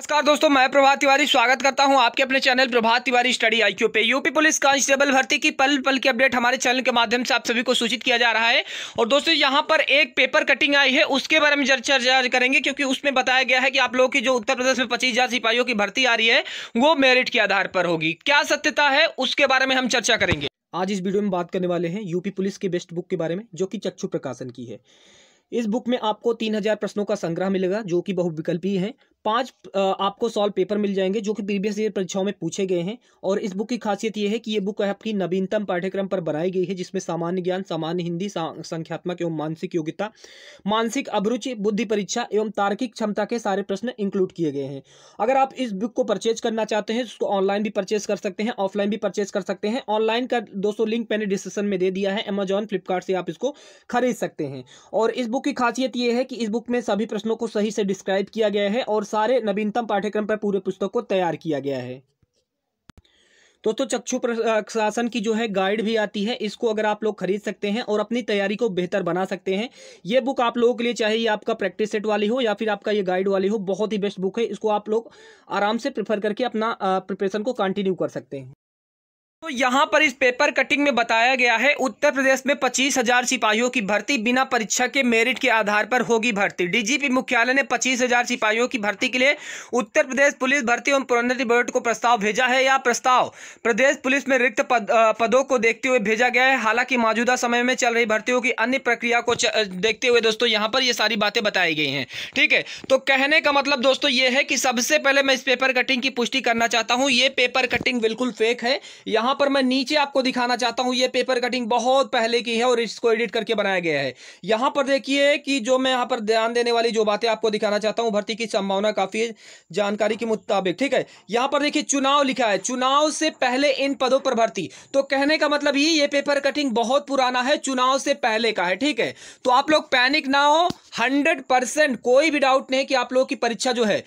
नमस्कार दोस्तों मैं प्रभात तिवारी स्वागत करता हूं आपके अपने channel Prabhat Tiwari study IQ पे यूपी पुलिस कांस्टेबल भर्ती की पल पल की अपडेट हमारे चैनल के माध्यम से आप सभी को सूचित किया जा रहा है और दोस्तों यहां पर एक पेपर कटिंग आई है उसके बारे में चर्चा करेंगे क्योंकि उसमें बताया गया है कि आप लोगों की जो उत्तर प्रदेश में पच्चीस सिपाहियों की भर्ती आ रही है वो मेरिट के आधार पर होगी क्या सत्यता है उसके बारे में हम चर्चा करेंगे आज इस वीडियो में बात करने वाले हैं यूपी पुलिस के बेस्ट बुक के बारे में जो की चक्षु प्रकाशन की है इस बुक में आपको तीन हजार प्रश्नों का संग्रह मिलेगा जो कि बहुविकल्पी है पांच आपको सॉल्व पेपर मिल जाएंगे जो कि प्रीवियस ईयर परीक्षाओं में पूछे गए हैं और इस बुक की खासियत यह है कि ये बुक आपकी नवीनतम पाठ्यक्रम पर बनाई गई है जिसमें सामान्य ज्ञान सामान्य हिंदी संख्यात्मक एवं मानसिक योग्यता मानसिक अभिरुचि बुद्धि परीक्षा एवं तार्किक क्षमता के सारे प्रश्न इंक्लूड किए गए हैं अगर आप इस बुक को परचेज करना चाहते हैं उसको ऑनलाइन भी परचेज कर सकते हैं ऑफलाइन भी परचेज कर सकते हैं ऑनलाइन का दोस्तों लिंक मैंने डिस्क्रिप्शन में दे दिया है अमेजॉन फ्लिपकार्ट से आप इसको खरीद सकते हैं और इस बुक की खासियत यह है कि इस बुक में सभी प्रश्नों को सही से डिस्क्राइब किया गया है और सारे नवीनतम पाठ्यक्रम पर पूरे पुस्तक को तैयार किया गया है दोस्तों तो चक्षु प्रशासन की जो है गाइड भी आती है इसको अगर आप लोग खरीद सकते हैं और अपनी तैयारी को बेहतर बना सकते हैं ये बुक आप लोगों के लिए चाहे ये आपका प्रैक्टिस सेट वाली हो या फिर आपका ये गाइड वाली हो बहुत ही बेस्ट बुक है इसको आप लोग आराम से प्रेफर करके अपना प्रिपरेशन को कंटिन्यू कर सकते हैं तो यहाँ पर इस पेपर कटिंग में बताया गया है उत्तर प्रदेश में पच्चीस हजार सिपाहियों की भर्ती बिना परीक्षा के मेरिट के आधार पर होगी भर्ती डीजीपी मुख्यालय ने पच्चीस हजार सिपाहियों की भर्ती के लिए उत्तर प्रदेश पुलिस भर्ती एवं प्रोन्नति बोर्ड को प्रस्ताव भेजा है यह प्रस्ताव प्रदेश पुलिस में रिक्त पद, पदों को देखते हुए भेजा गया है हालांकि मौजूदा समय में चल रही भर्तियों की अन्य प्रक्रिया को देखते हुए दोस्तों यहाँ पर ये सारी बातें बताई गई हैं ठीक है तो कहने का मतलब दोस्तों ये है कि सबसे पहले मैं इस पेपर कटिंग की पुष्टि करना चाहता हूँ ये पेपर कटिंग बिल्कुल फेक है यहाँ यहां पर मैं नीचे आपको दिखाना चाहता हूं ये पेपर कटिंग बहुत पहले की है और इसको एडिट करके बनाया गया है यहां पर देखिए कि जो मैं यहां पर ध्यान देने वाली जो बातें आपको दिखाना चाहता हूं भर्ती की संभावना काफ़ी जानकारी के मुताबिक ठीक है यहां पर देखिए चुनाव लिखा है चुनाव से पहले इन पदों पर भर्ती तो कहने का मतलब ही ये पेपर कटिंग बहुत पुराना है चुनाव से पहले का है ठीक है तो आप लोग पैनिक ना हो हंड्रेड कोई भी डाउट नहीं कि आप लोगों की परीक्षा जो है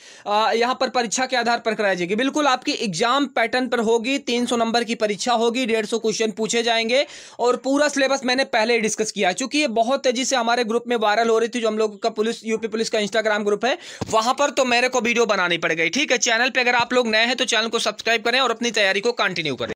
यहां पर परीक्षा के आधार पर कराई जाएगी बिल्कुल आपकी एग्जाम पैटर्न पर होगी तीन नंबर की परीक्षा होगी डेढ़ सौ क्वेश्चन पूछे जाएंगे और पूरा सिलेबस मैंने पहले ही डिस्कस किया चूंकि ये बहुत तेजी से हमारे ग्रुप में वायरल हो रही थी जो हम लोगों का पुलिस यूपी पुलिस का इंस्टाग्राम ग्रुप है वहां पर तो मेरे को वीडियो बनानी पड़ गई ठीक है चैनल पर अगर आप लोग नए हैं तो चैनल को सब्सक्राइब करें और अपनी तैयारी को कंटिन्यू करें